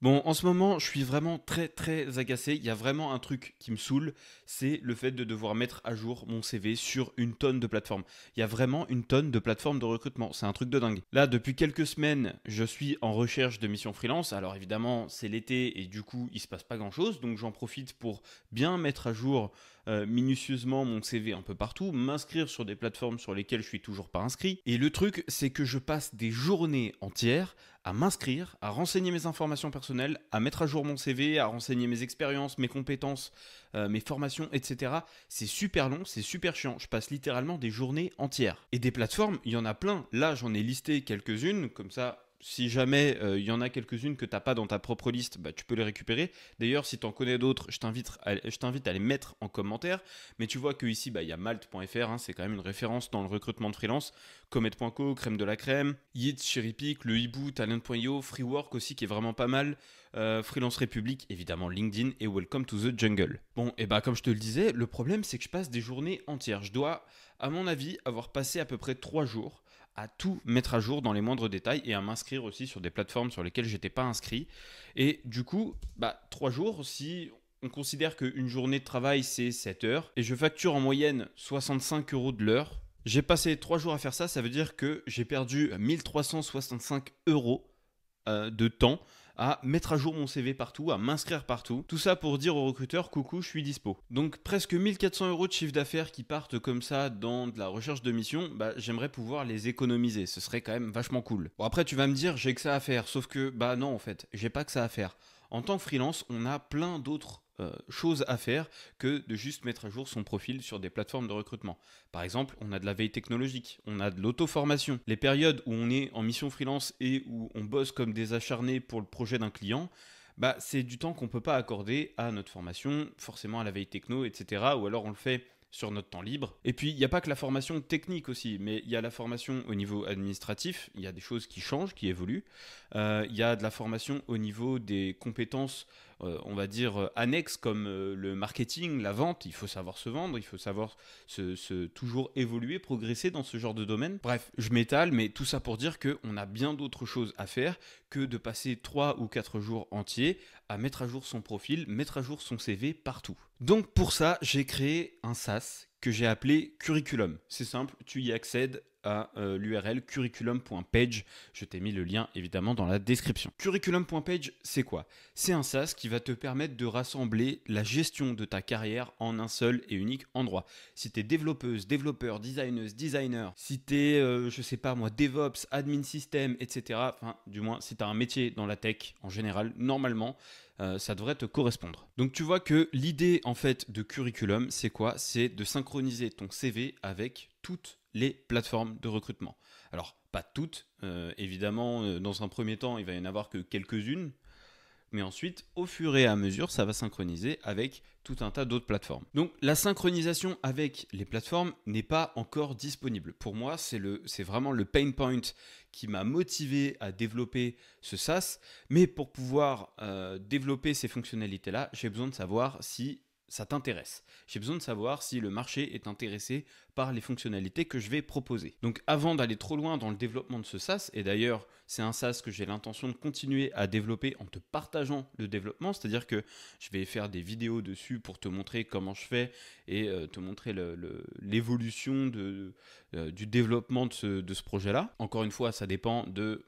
Bon, en ce moment, je suis vraiment très très agacé. Il y a vraiment un truc qui me saoule, c'est le fait de devoir mettre à jour mon CV sur une tonne de plateformes. Il y a vraiment une tonne de plateformes de recrutement. C'est un truc de dingue. Là, depuis quelques semaines, je suis en recherche de missions freelance. Alors évidemment, c'est l'été et du coup, il se passe pas grand chose. Donc j'en profite pour bien mettre à jour euh, minutieusement mon CV un peu partout, m'inscrire sur des plateformes sur lesquelles je suis toujours pas inscrit. Et le truc, c'est que je passe des journées entières à m'inscrire, à renseigner mes informations personnelles, à mettre à jour mon CV, à renseigner mes expériences, mes compétences, euh, mes formations, etc. C'est super long, c'est super chiant. Je passe littéralement des journées entières. Et des plateformes, il y en a plein. Là, j'en ai listé quelques-unes, comme ça, si jamais euh, il y en a quelques-unes que tu t'as pas dans ta propre liste, bah, tu peux les récupérer. D'ailleurs, si tu en connais d'autres, je t'invite à, à, les mettre en commentaire. Mais tu vois qu'ici, bah, il bah, y a malte.fr, hein, c'est quand même une référence dans le recrutement de freelance. Comet.co, Crème de la Crème, Yitz, Chiripic, Le Hibou, Talent.io, Freework aussi qui est vraiment pas mal, euh, Freelance République, évidemment LinkedIn et Welcome to the Jungle. Bon, et bah comme je te le disais, le problème c'est que je passe des journées entières. Je dois, à mon avis, avoir passé à peu près trois jours à tout mettre à jour dans les moindres détails et à m'inscrire aussi sur des plateformes sur lesquelles j'étais pas inscrit. Et du coup, bah, trois jours, si on considère qu'une journée de travail c'est 7 heures et je facture en moyenne 65 euros de l'heure, j'ai passé trois jours à faire ça, ça veut dire que j'ai perdu 1365 euros euh, de temps à mettre à jour mon CV partout, à m'inscrire partout. Tout ça pour dire aux recruteurs coucou, je suis dispo. Donc presque 1400 euros de chiffre d'affaires qui partent comme ça dans de la recherche de mission, bah, j'aimerais pouvoir les économiser. Ce serait quand même vachement cool. Bon après tu vas me dire j'ai que ça à faire, sauf que bah non en fait, j'ai pas que ça à faire. En tant que freelance, on a plein d'autres euh, chose à faire que de juste mettre à jour son profil sur des plateformes de recrutement. Par exemple, on a de la veille technologique, on a de l'auto-formation. Les périodes où on est en mission freelance et où on bosse comme des acharnés pour le projet d'un client, bah, c'est du temps qu'on ne peut pas accorder à notre formation, forcément à la veille techno, etc. Ou alors on le fait sur notre temps libre. Et puis, il n'y a pas que la formation technique aussi, mais il y a la formation au niveau administratif, il y a des choses qui changent, qui évoluent. Euh, il y a de la formation au niveau des compétences, euh, on va dire, euh, annexes comme le marketing, la vente. Il faut savoir se vendre, il faut savoir se, toujours évoluer, progresser dans ce genre de domaine. Bref, je m'étale, mais tout ça pour dire qu'on a bien d'autres choses à faire que de passer 3 ou 4 jours entiers à mettre à jour son profil, mettre à jour son CV partout. Donc pour ça, j'ai créé un SaaS que j'ai appelé curriculum. C'est simple, tu y accèdes à euh, l'URL curriculum.page. Je t'ai mis le lien évidemment dans la description. Curriculum.page, c'est quoi C'est un SaaS qui va te permettre de rassembler la gestion de ta carrière en un seul et unique endroit. Si tu es développeuse, développeur, designeuse, designer, si tu es, euh, je sais pas moi, DevOps, admin system, etc. Enfin, du moins, si tu as un métier dans la tech en général, normalement, euh, ça devrait te correspondre. Donc tu vois que l'idée en fait de curriculum, c'est quoi C'est de synchroniser ton CV avec toutes les plateformes de recrutement. Alors pas toutes, euh, évidemment, euh, dans un premier temps, il va y en avoir que quelques-unes. Mais ensuite, au fur et à mesure, ça va synchroniser avec tout un tas d'autres plateformes. Donc la synchronisation avec les plateformes n'est pas encore disponible. Pour moi, c'est vraiment le pain point qui m'a motivé à développer ce sas Mais pour pouvoir euh, développer ces fonctionnalités-là, j'ai besoin de savoir si ça t'intéresse. J'ai besoin de savoir si le marché est intéressé par les fonctionnalités que je vais proposer. Donc avant d'aller trop loin dans le développement de ce SaaS, et d'ailleurs c'est un SaaS que j'ai l'intention de continuer à développer en te partageant le développement, c'est-à-dire que je vais faire des vidéos dessus pour te montrer comment je fais et euh, te montrer l'évolution euh, du développement de ce projet-là. Encore une fois, ça dépend de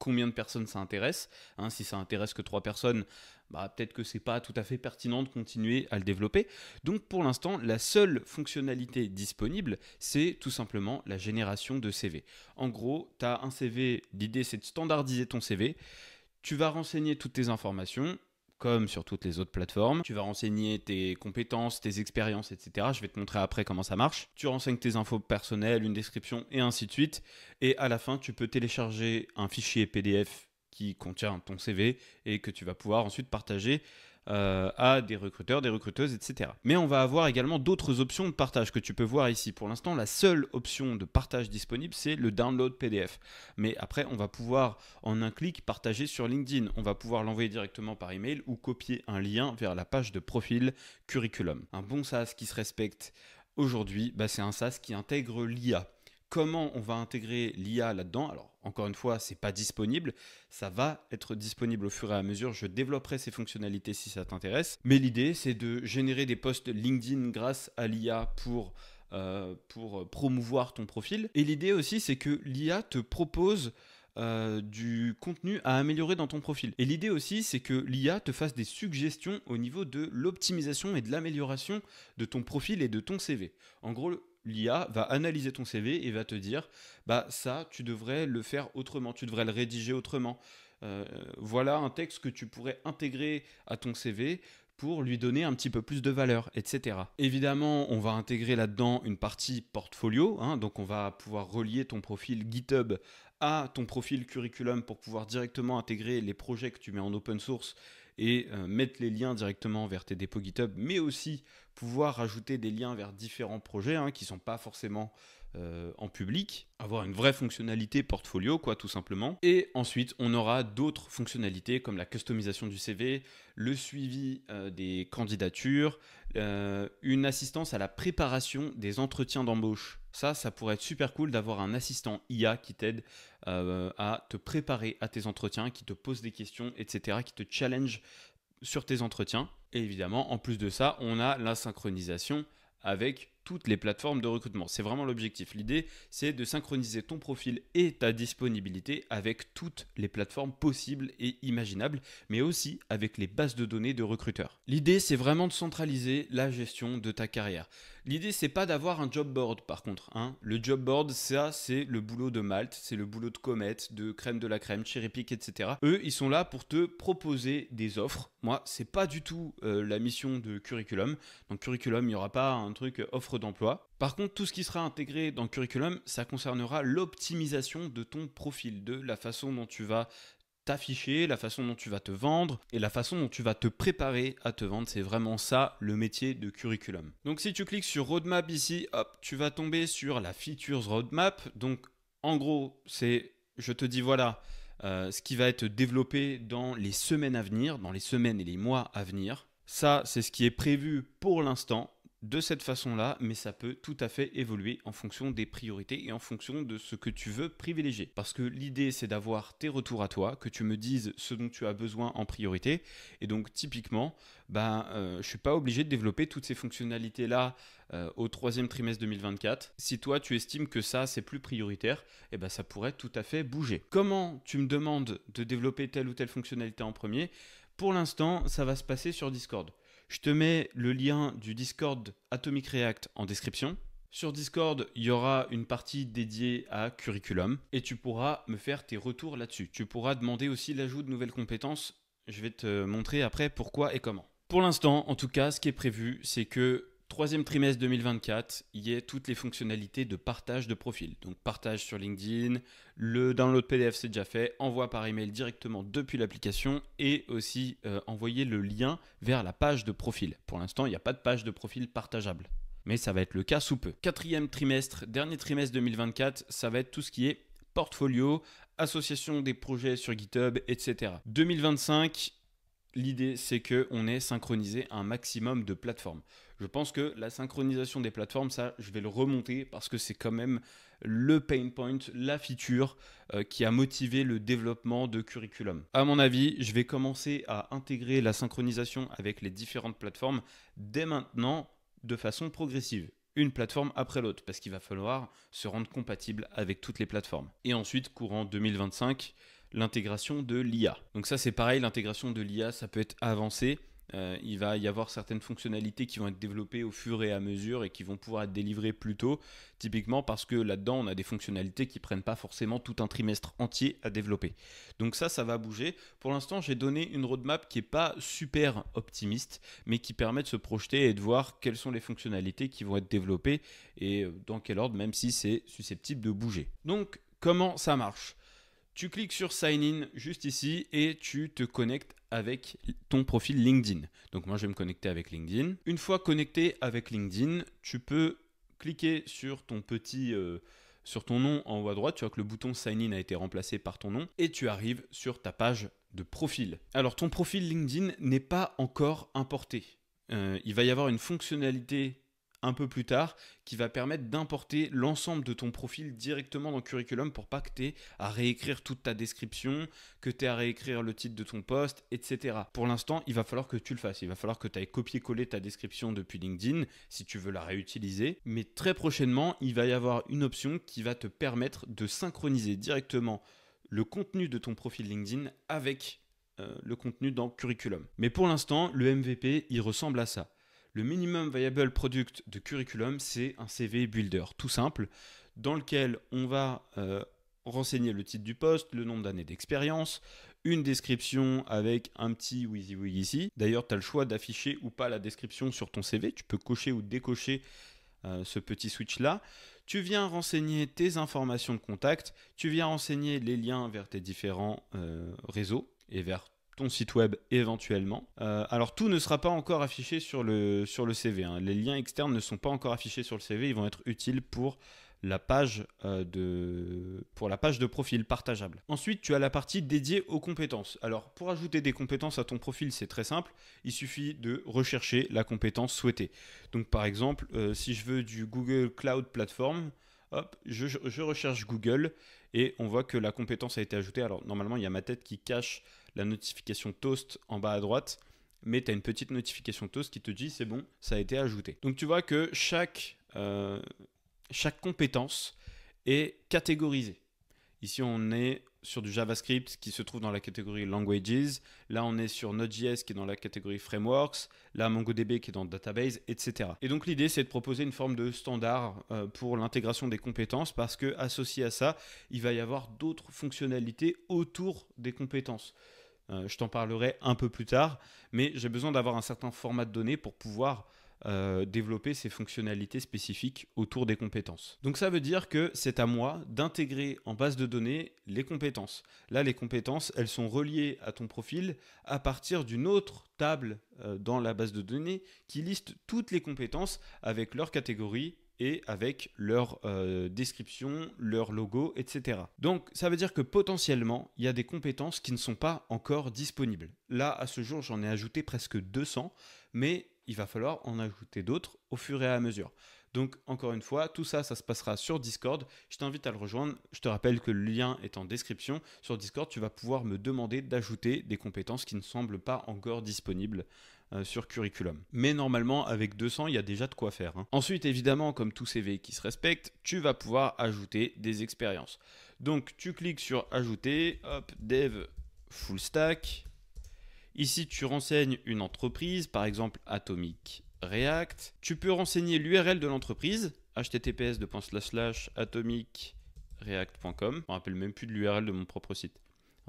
combien de personnes ça intéresse. Hein. si ça intéresse que trois personnes, bah, peut-être que c'est pas tout à fait pertinent de continuer à le développer. Donc pour l'instant, la seule fonctionnalité disponible, c'est tout simplement la génération de CV. En gros, tu as un CV, l'idée c'est de standardiser ton CV. Tu vas renseigner toutes tes informations, comme sur toutes les autres plateformes. Tu vas renseigner tes compétences, tes expériences, etc. Je vais te montrer après comment ça marche. Tu renseignes tes infos personnelles, une description et ainsi de suite. Et à la fin, tu peux télécharger un fichier PDF qui contient ton CV et que tu vas pouvoir ensuite partager euh, à des recruteurs, des recruteuses, etc. Mais on va avoir également d'autres options de partage que tu peux voir ici. Pour l'instant, la seule option de partage disponible, c'est le download PDF. Mais après, on va pouvoir en un clic partager sur LinkedIn. On va pouvoir l'envoyer directement par email ou copier un lien vers la page de profil curriculum. Un bon SaaS qui se respecte aujourd'hui, bah, c'est un SaaS qui intègre l'IA comment on va intégrer l'IA là-dedans. Alors, encore une fois, c'est pas disponible. Ça va être disponible au fur et à mesure. Je développerai ces fonctionnalités si ça t'intéresse. Mais l'idée, c'est de générer des posts LinkedIn grâce à l'IA pour, euh, pour promouvoir ton profil. Et l'idée aussi, c'est que l'IA te propose euh, du contenu à améliorer dans ton profil. Et l'idée aussi, c'est que l'IA te fasse des suggestions au niveau de l'optimisation et de l'amélioration de ton profil et de ton CV. En gros, l'IA va analyser ton CV et va te dire bah ça tu devrais le faire autrement, tu devrais le rédiger autrement. Euh, voilà un texte que tu pourrais intégrer à ton CV pour lui donner un petit peu plus de valeur, etc. Évidemment, on va intégrer là-dedans une partie portfolio, hein, donc on va pouvoir relier ton profil GitHub à ton profil curriculum pour pouvoir directement intégrer les projets que tu mets en open source et euh, mettre les liens directement vers tes dépôts GitHub, mais aussi pouvoir rajouter des liens vers différents projets hein, qui ne sont pas forcément euh, en public, avoir une vraie fonctionnalité portfolio, quoi, tout simplement. Et ensuite, on aura d'autres fonctionnalités comme la customisation du CV, le suivi euh, des candidatures, euh, une assistance à la préparation des entretiens d'embauche. Ça, ça pourrait être super cool d'avoir un assistant IA qui t'aide à te préparer à tes entretiens, qui te pose des questions, etc., qui te challenge sur tes entretiens. Et évidemment, en plus de ça, on a la synchronisation avec toutes les plateformes de recrutement. C'est vraiment l'objectif. L'idée, c'est de synchroniser ton profil et ta disponibilité avec toutes les plateformes possibles et imaginables, mais aussi avec les bases de données de recruteurs. L'idée, c'est vraiment de centraliser la gestion de ta carrière. L'idée, c'est pas d'avoir un job board, par contre. Hein. Le job board, ça, c'est le boulot de Malte, c'est le boulot de Comet, de Crème de la Crème, Chiripic, etc. Eux, ils sont là pour te proposer des offres. Moi, c'est pas du tout euh, la mission de curriculum. Dans curriculum, il n'y aura pas un truc euh, offre d'emploi. Par contre, tout ce qui sera intégré dans curriculum, ça concernera l'optimisation de ton profil, de la façon dont tu vas t'afficher, la façon dont tu vas te vendre et la façon dont tu vas te préparer à te vendre. C'est vraiment ça le métier de curriculum. Donc si tu cliques sur roadmap ici, hop, tu vas tomber sur la features roadmap. Donc en gros, c'est je te dis voilà euh, ce qui va être développé dans les semaines à venir, dans les semaines et les mois à venir. Ça, c'est ce qui est prévu pour l'instant de cette façon-là, mais ça peut tout à fait évoluer en fonction des priorités et en fonction de ce que tu veux privilégier. Parce que l'idée, c'est d'avoir tes retours à toi, que tu me dises ce dont tu as besoin en priorité. Et donc, typiquement, ben, euh, je ne suis pas obligé de développer toutes ces fonctionnalités-là euh, au troisième trimestre 2024. Si toi, tu estimes que ça, c'est plus prioritaire, eh ben, ça pourrait tout à fait bouger. Comment tu me demandes de développer telle ou telle fonctionnalité en premier Pour l'instant, ça va se passer sur Discord. Je te mets le lien du Discord Atomic React en description. Sur Discord, il y aura une partie dédiée à curriculum et tu pourras me faire tes retours là-dessus. Tu pourras demander aussi l'ajout de nouvelles compétences. Je vais te montrer après pourquoi et comment. Pour l'instant, en tout cas, ce qui est prévu, c'est que troisième trimestre 2024, il y a toutes les fonctionnalités de partage de profil. Donc partage sur LinkedIn, le download PDF c'est déjà fait, envoi par email directement depuis l'application et aussi euh, envoyer le lien vers la page de profil. Pour l'instant, il n'y a pas de page de profil partageable. Mais ça va être le cas sous peu. Quatrième trimestre, dernier trimestre 2024, ça va être tout ce qui est portfolio, association des projets sur GitHub, etc. 2025, L'idée, c'est qu'on ait synchronisé un maximum de plateformes. Je pense que la synchronisation des plateformes, ça, je vais le remonter parce que c'est quand même le pain point, la feature euh, qui a motivé le développement de curriculum. À mon avis, je vais commencer à intégrer la synchronisation avec les différentes plateformes dès maintenant de façon progressive une plateforme après l'autre, parce qu'il va falloir se rendre compatible avec toutes les plateformes. Et ensuite, courant 2025, l'intégration de l'IA. Donc ça c'est pareil, l'intégration de l'IA ça peut être avancé. Euh, il va y avoir certaines fonctionnalités qui vont être développées au fur et à mesure et qui vont pouvoir être délivrées plus tôt, typiquement parce que là-dedans on a des fonctionnalités qui prennent pas forcément tout un trimestre entier à développer. Donc ça, ça va bouger. Pour l'instant, j'ai donné une roadmap qui n'est pas super optimiste, mais qui permet de se projeter et de voir quelles sont les fonctionnalités qui vont être développées et euh, dans quel ordre, même si c'est susceptible de bouger. Donc comment ça marche tu cliques sur Sign In juste ici et tu te connectes avec ton profil LinkedIn. Donc moi je vais me connecter avec LinkedIn. Une fois connecté avec LinkedIn, tu peux cliquer sur ton petit... Euh, sur ton nom en haut à droite, tu vois que le bouton Sign In a été remplacé par ton nom et tu arrives sur ta page de profil. Alors ton profil LinkedIn n'est pas encore importé. Euh, il va y avoir une fonctionnalité un peu plus tard qui va permettre d'importer l'ensemble de ton profil directement dans Curriculum pour pas que tu aies à réécrire toute ta description, que tu aies à réécrire le titre de ton poste, etc. Pour l'instant, il va falloir que tu le fasses. Il va falloir que tu ailles copier-coller ta description depuis LinkedIn si tu veux la réutiliser. Mais très prochainement, il va y avoir une option qui va te permettre de synchroniser directement le contenu de ton profil LinkedIn avec euh, le contenu dans Curriculum. Mais pour l'instant, le MVP, il ressemble à ça le minimum viable product de curriculum, c'est un CV builder, tout simple, dans lequel on va euh, renseigner le titre du poste, le nombre d'années d'expérience, une description avec un petit oui oui ici. D'ailleurs, tu as le choix d'afficher ou pas la description sur ton CV. Tu peux cocher ou décocher euh, ce petit switch-là. Tu viens renseigner tes informations de contact. Tu viens renseigner les liens vers tes différents euh, réseaux et vers site web éventuellement. Euh, alors tout ne sera pas encore affiché sur le, sur le CV. Hein. Les liens externes ne sont pas encore affichés sur le CV, ils vont être utiles pour la page, euh, de, pour la page de profil partageable. Ensuite, tu as la partie dédiée aux compétences. Alors, pour ajouter des compétences à ton profil, c'est très simple. Il suffit de rechercher la compétence souhaitée. Donc, par exemple, euh, si je veux du Google Cloud Platform, Hop, je, recherche Google et on voit que la compétence a été ajoutée. Alors normalement, il y a ma tête qui cache la notification toast en bas à droite, mais tu as une petite notification toast qui te dit c'est bon, ça a été ajouté. Donc tu vois que chaque, euh, chaque compétence est catégorisée. Ici, on est sur du JavaScript qui se trouve dans la catégorie Languages. Là, on est sur Node.js qui est dans la catégorie Frameworks. Là, MongoDB qui est dans Database, etc. Et donc, l'idée, c'est de proposer une forme de standard euh, pour l'intégration des compétences parce que, associé à ça, il va y avoir d'autres fonctionnalités autour des compétences. Euh, je t'en parlerai un peu plus tard, mais j'ai besoin d'avoir un certain format de données pour pouvoir euh, développer ces fonctionnalités spécifiques autour des compétences. Donc ça veut dire que c'est à moi d'intégrer en base de données les compétences. Là, les compétences, elles sont reliées à ton profil à partir d'une autre table euh, dans la base de données qui liste toutes les compétences avec leur catégorie et avec leur euh, description, leur logo, etc. Donc ça veut dire que potentiellement, il y a des compétences qui ne sont pas encore disponibles. Là, à ce jour, j'en ai ajouté presque 200, mais il va falloir en ajouter d'autres au fur et à mesure. Donc encore une fois, tout ça, ça se passera sur Discord. Je t'invite à le rejoindre. Je te rappelle que le lien est en description. Sur Discord, tu vas pouvoir me demander d'ajouter des compétences qui ne semblent pas encore disponibles euh, sur Curriculum. Mais normalement, avec 200, il y a déjà de quoi faire. Hein. Ensuite, évidemment, comme tout CV qui se respectent, tu vas pouvoir ajouter des expériences. Donc tu cliques sur Ajouter, hop, Dev Full Stack. Ici, tu renseignes une entreprise, par exemple Atomic React. Tu peux renseigner l'URL de l'entreprise, https atomicreact.com. Je me rappelle même plus de l'URL de mon propre site.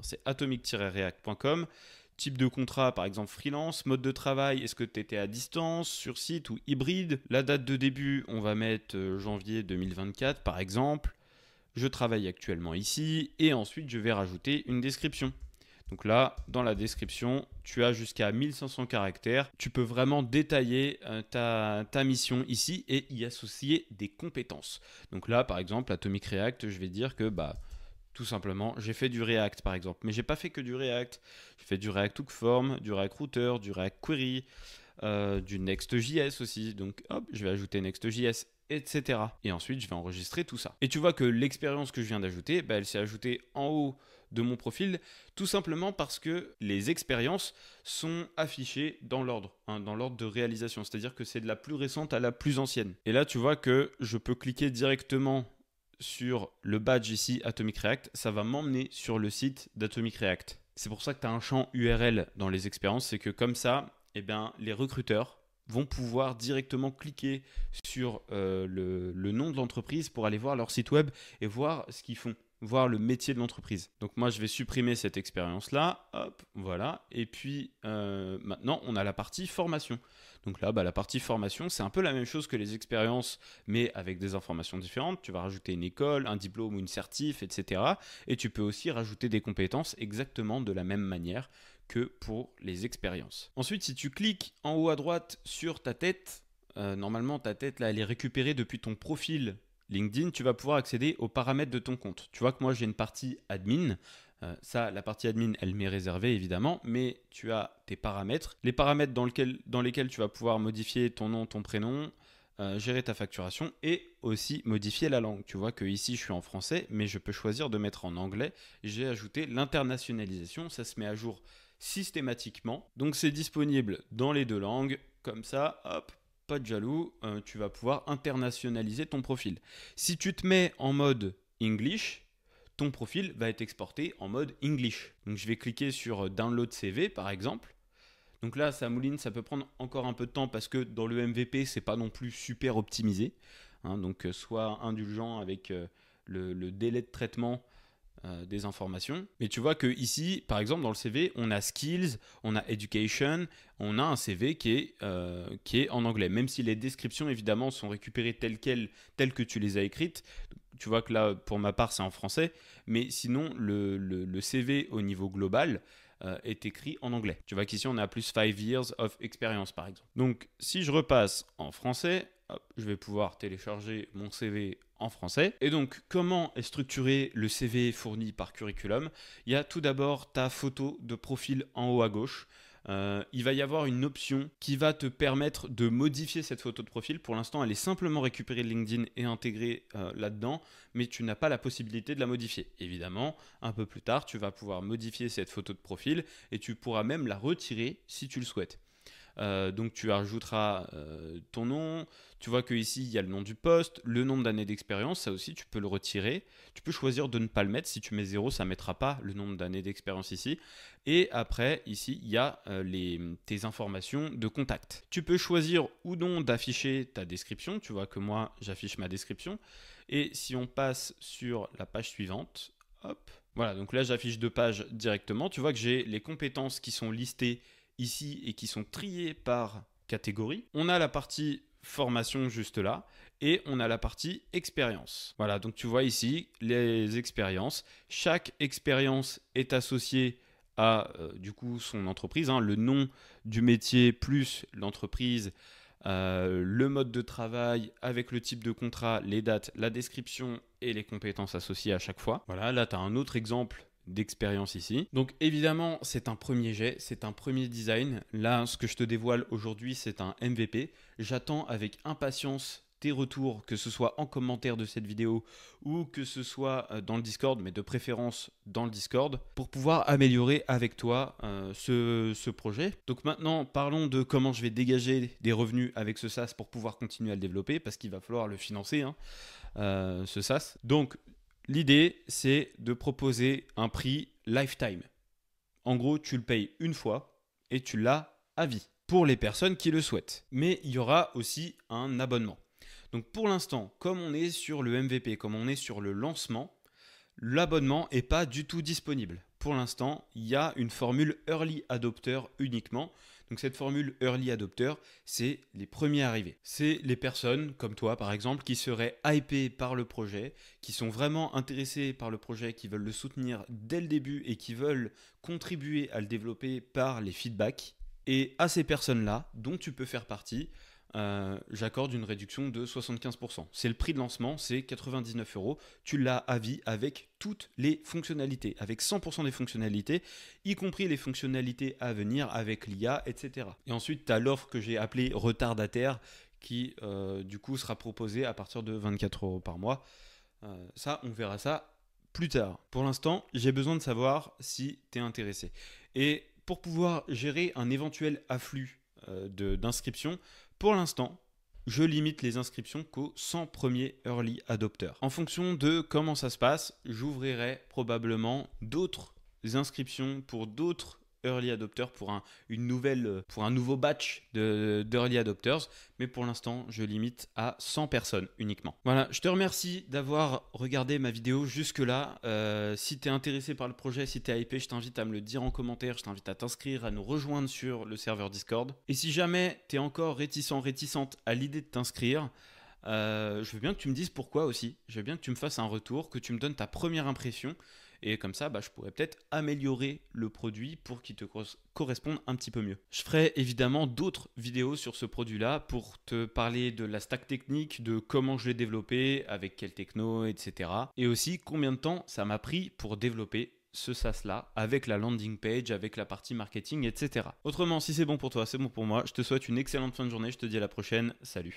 C'est atomic-react.com. Type de contrat, par exemple freelance, mode de travail, est-ce que tu étais à distance, sur site ou hybride La date de début, on va mettre euh, janvier 2024 par exemple. Je travaille actuellement ici et ensuite je vais rajouter une description. Donc là, dans la description, tu as jusqu'à 1500 caractères. Tu peux vraiment détailler euh, ta, mission ici et y associer des compétences. Donc là, par exemple, Atomic React, je vais dire que bah, tout simplement, j'ai fait du React par exemple, mais j'ai pas fait que du React. J'ai fait du React Hook Form, du React Router, du React Query, euh, du Next.js aussi. Donc hop, je vais ajouter Next.js, etc. Et ensuite, je vais enregistrer tout ça. Et tu vois que l'expérience que je viens d'ajouter, bah, elle s'est ajoutée en haut de mon profil, tout simplement parce que les expériences sont affichées dans l'ordre, hein, dans l'ordre de réalisation, c'est-à-dire que c'est de la plus récente à la plus ancienne. Et là, tu vois que je peux cliquer directement sur le badge ici Atomic React, ça va m'emmener sur le site d'Atomic React. C'est pour ça que tu as un champ URL dans les expériences, c'est que comme ça, eh bien, les recruteurs vont pouvoir directement cliquer sur euh, le nom de l'entreprise pour aller voir leur site web et voir ce qu'ils font voir le métier de l'entreprise. Donc moi, je vais supprimer cette expérience-là, hop, voilà. Et puis euh, maintenant, on a la partie formation. Donc là, bah, la partie formation, c'est un peu la même chose que les expériences, mais avec des informations différentes. Tu vas rajouter une école, un diplôme ou une certif, etc. Et tu peux aussi rajouter des compétences exactement de la même manière que pour les expériences. Ensuite, si tu cliques en haut à droite sur ta tête, euh, normalement ta tête là, elle est récupérée depuis ton profil LinkedIn, tu vas pouvoir accéder aux paramètres de ton compte. Tu vois que moi j'ai une partie admin. Euh, ça, la partie admin, elle m'est réservée évidemment, mais tu as tes paramètres. Les paramètres dans, lesquels tu vas pouvoir modifier ton nom, ton prénom, euh, gérer ta facturation et aussi modifier la langue. Tu vois que ici je suis en français, mais je peux choisir de mettre en anglais. J'ai ajouté l'internationalisation, ça se met à jour systématiquement. Donc c'est disponible dans les deux langues. Comme ça, hop, pas de jaloux, euh, tu vas pouvoir internationaliser ton profil. Si tu te mets en mode English, ton profil va être exporté en mode English. Donc je vais cliquer sur euh, Download CV par exemple. Donc là, ça mouline, ça peut prendre encore un peu de temps parce que dans le MVP, c'est pas non plus super optimisé. Hein. donc euh, sois indulgent avec le, délai de traitement euh, des informations. Mais tu vois que ici, par exemple, dans le CV, on a skills, on a education, on a un CV qui est, euh, qui est en anglais. Même si les descriptions, évidemment, sont récupérées telles quelles, telles que tu les as écrites. Tu vois que là, pour ma part, c'est en français. Mais sinon, le, le, CV au niveau global euh, est écrit en anglais. Tu vois qu'ici, on a plus 5 years of experience, par exemple. Donc, si je repasse en français, je vais pouvoir télécharger mon CV en français. Et donc, comment est structuré le CV fourni par curriculum Il y a tout d'abord ta photo de profil en haut à gauche. Euh, il va y avoir une option qui va te permettre de modifier cette photo de profil. Pour l'instant, elle est simplement récupérée de LinkedIn et intégrée euh, là-dedans, mais tu n'as pas la possibilité de la modifier. Évidemment, un peu plus tard, tu vas pouvoir modifier cette photo de profil et tu pourras même la retirer si tu le souhaites. Euh, donc tu ajouteras euh, ton nom. Tu vois que ici il y a le nom du poste, le nombre d'années d'expérience. Ça aussi tu peux le retirer. Tu peux choisir de ne pas le mettre. Si tu mets 0, ça mettra pas le nombre d'années d'expérience ici. Et après ici il y a euh, les, tes informations de contact. Tu peux choisir ou non d'afficher ta description. Tu vois que moi j'affiche ma description. Et si on passe sur la page suivante, hop. Voilà, donc là j'affiche deux pages directement. Tu vois que j'ai les compétences qui sont listées ici et qui sont triés par catégorie. On a la partie formation juste là et on a la partie expérience. Voilà, donc tu vois ici les expériences. Chaque expérience est associée à euh, du coup son entreprise, hein, le nom du métier plus l'entreprise, euh, le mode de travail avec le type de contrat, les dates, la description et les compétences associées à chaque fois. Voilà, là tu as un autre exemple d'expérience ici. Donc évidemment, c'est un premier jet, c'est un premier design. Là, ce que je te dévoile aujourd'hui, c'est un MVP. J'attends avec impatience tes retours, que ce soit en commentaire de cette vidéo ou que ce soit euh, dans le Discord, mais de préférence dans le Discord, pour pouvoir améliorer avec toi euh, ce, projet. Donc maintenant, parlons de comment je vais dégager des revenus avec ce SaaS pour pouvoir continuer à le développer, parce qu'il va falloir le financer, hein, euh, ce SaaS. Donc L'idée, c'est de proposer un prix lifetime. En gros, tu le payes une fois et tu l'as à vie pour les personnes qui le souhaitent. Mais il y aura aussi un abonnement. Donc pour l'instant, comme on est sur le MVP, comme on est sur le lancement, l'abonnement n'est pas du tout disponible. Pour l'instant, il y a une formule early adopter uniquement. Donc cette formule early adopter, c'est les premiers arrivés. C'est les personnes comme toi par exemple qui seraient hypées par le projet, qui sont vraiment intéressées par le projet, qui veulent le soutenir dès le début et qui veulent contribuer à le développer par les feedbacks. Et à ces personnes-là, dont tu peux faire partie, euh, j'accorde une réduction de 75%. C'est le prix de lancement, c'est 99 euros. Tu l'as à vie avec toutes les fonctionnalités, avec 100% des fonctionnalités, y compris les fonctionnalités à venir avec l'IA, etc. Et ensuite, tu as l'offre que j'ai appelée retardataire, qui euh, du coup sera proposée à partir de 24 euros par mois. Euh, ça, on verra ça plus tard. Pour l'instant, j'ai besoin de savoir si tu es intéressé. Et pour pouvoir gérer un éventuel afflux d'inscriptions, pour l'instant, je limite les inscriptions qu'aux 100 premiers early adopteurs. En fonction de comment ça se passe, j'ouvrirai probablement d'autres inscriptions pour d'autres early adopteurs pour un, une nouvelle, pour un nouveau batch d'early de, adopters, mais pour l'instant, je limite à 100 personnes uniquement. Voilà, je te remercie d'avoir regardé ma vidéo jusque-là. Euh, si tu es intéressé par le projet, si tu es hypé, je t'invite à me le dire en commentaire, je t'invite à t'inscrire, à nous rejoindre sur le serveur Discord. Et si jamais tu es encore réticent, réticente à l'idée de t'inscrire, euh, je veux bien que tu me dises pourquoi aussi. Je veux bien que tu me fasses un retour, que tu me donnes ta première impression. Et comme ça, bah, je pourrais peut-être améliorer le produit pour qu'il te corresponde un petit peu mieux. Je ferai évidemment d'autres vidéos sur ce produit-là pour te parler de la stack technique, de comment je l'ai développé, avec quel techno, etc. Et aussi combien de temps ça m'a pris pour développer ce SaaS-là, avec la landing page, avec la partie marketing, etc. Autrement, si c'est bon pour toi, c'est bon pour moi. Je te souhaite une excellente fin de journée. Je te dis à la prochaine. Salut.